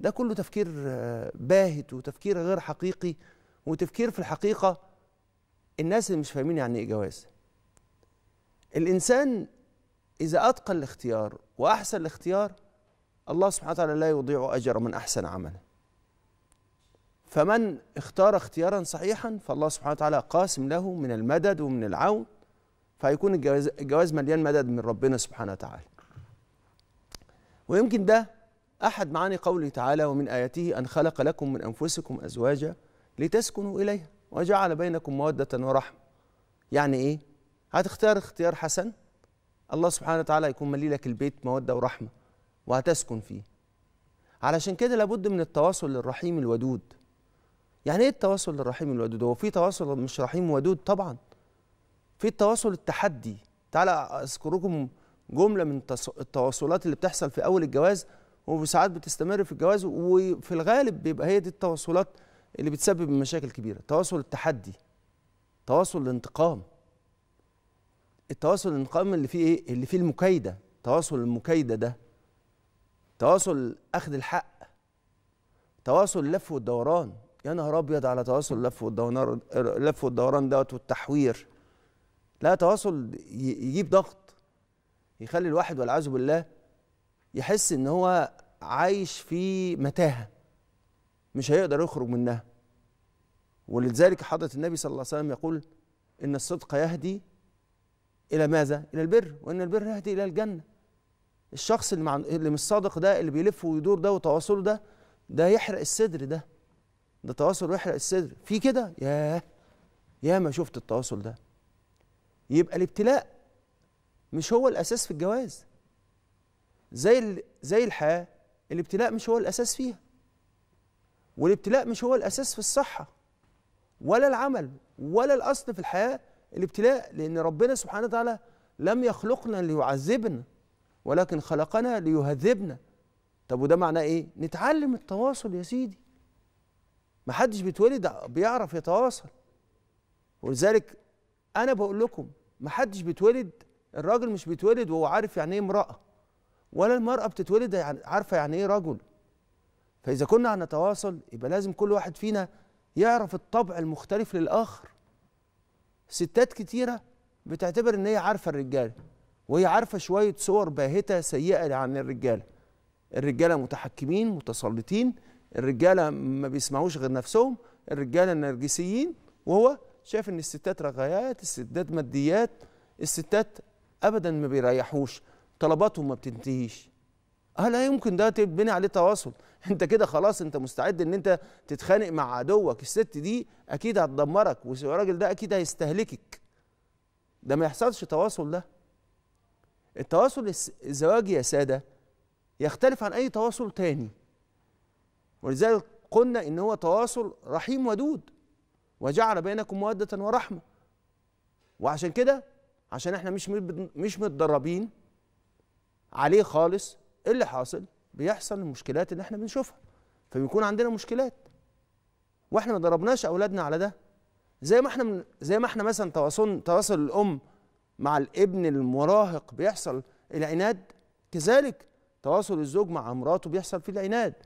ده كله تفكير آه، باهت وتفكير غير حقيقي وتفكير في الحقيقة الناس اللي مش فاهمين يعني إيه جواز الإنسان إذا أتقن الاختيار وأحسن الاختيار الله سبحانه وتعالى لا يضيع أجر من أحسن عملا فمن اختار اختيارا صحيحا فالله سبحانه وتعالى قاسم له من المدد ومن العون فيكون الجواز, الجواز مليان مدد من ربنا سبحانه وتعالى ويمكن ده أحد معاني قوله تعالى ومن آياته أن خلق لكم من أنفسكم أزواجا لتسكنوا إليها وجعل بينكم مودة ورحمة يعني إيه؟ هتختار اختيار حسن الله سبحانه وتعالى يكون ملي لك البيت مودة ورحمة وهتسكن فيه علشان كده لابد من التواصل الرحيم الودود يعني ايه التواصل الرحيم الودود هو في تواصل مش رحيم ودود طبعا في التواصل التحدي تعالى اذكركم جمله من التواصلات اللي بتحصل في اول الجواز وساعات بتستمر في الجواز وفي الغالب بيبقى هي دي التواصلات اللي بتسبب مشاكل كبيره تواصل التحدي تواصل الانتقام التواصل الانتقام اللي فيه ايه اللي فيه المكايده تواصل المكايده ده تواصل اخذ الحق تواصل اللف والدوران يا نهار ابيض على تواصل اللف والدوران اللف والدوران دوت والتحوير لا تواصل يجيب ضغط يخلي الواحد والعياذ بالله يحس ان هو عايش في متاهه مش هيقدر يخرج منها ولذلك حضره النبي صلى الله عليه وسلم يقول ان الصدق يهدي الى ماذا الى البر وان البر يهدي الى الجنه الشخص اللي, مع... اللي مش صادق ده اللي بيلف ويدور ده وتواصله ده ده يحرق الصدر ده ده تواصل ويحرق الصدر في كده يا يا ما شفت التواصل ده يبقى الابتلاء مش هو الاساس في الجواز زي زي الحياه الابتلاء مش هو الاساس فيها والابتلاء مش هو الاساس في الصحه ولا العمل ولا الاصل في الحياه الابتلاء لان ربنا سبحانه وتعالى لم يخلقنا ليعذبنا ولكن خلقنا ليهذبنا طب وده معناه ايه نتعلم التواصل يا سيدي ما حدش بيتولد بيعرف يتواصل ولذلك انا بقول لكم ما حدش بيتولد الراجل مش بيتولد وهو عارف يعني ايه امراه ولا المرأة بتتولد يعني عارفة يعني إيه رجل فإذا كنا هنتواصل يبقى لازم كل واحد فينا يعرف الطبع المختلف للآخر ستات كتيرة بتعتبر إن هي عارفة الرجالة وهي عارفة شوية صور باهتة سيئة عن الرجالة الرجالة متحكمين متسلطين الرجالة ما بيسمعوش غير نفسهم الرجالة النرجسيين وهو شايف إن الستات رغايات الستات ماديات الستات أبدا ما بيريحوش طلباتهم ما بتنتهيش اه لا يمكن ده تبني عليه تواصل انت كده خلاص انت مستعد ان انت تتخانق مع عدوك الست دي اكيد هتدمرك والراجل ده اكيد هيستهلكك ده ما يحصلش تواصل ده التواصل الزواجي يا ساده يختلف عن اي تواصل تاني ولذلك قلنا ان هو تواصل رحيم ودود وجعل بينكم موده ورحمه وعشان كده عشان احنا مش مش متدربين عليه خالص ايه اللي حاصل بيحصل المشكلات اللي احنا بنشوفها فبيكون عندنا مشكلات واحنا ما دربناش اولادنا على ده زي ما احنا من زي ما احنا مثلا تواصل تواصل الام مع الابن المراهق بيحصل العناد كذلك تواصل الزوج مع مراته بيحصل فيه العناد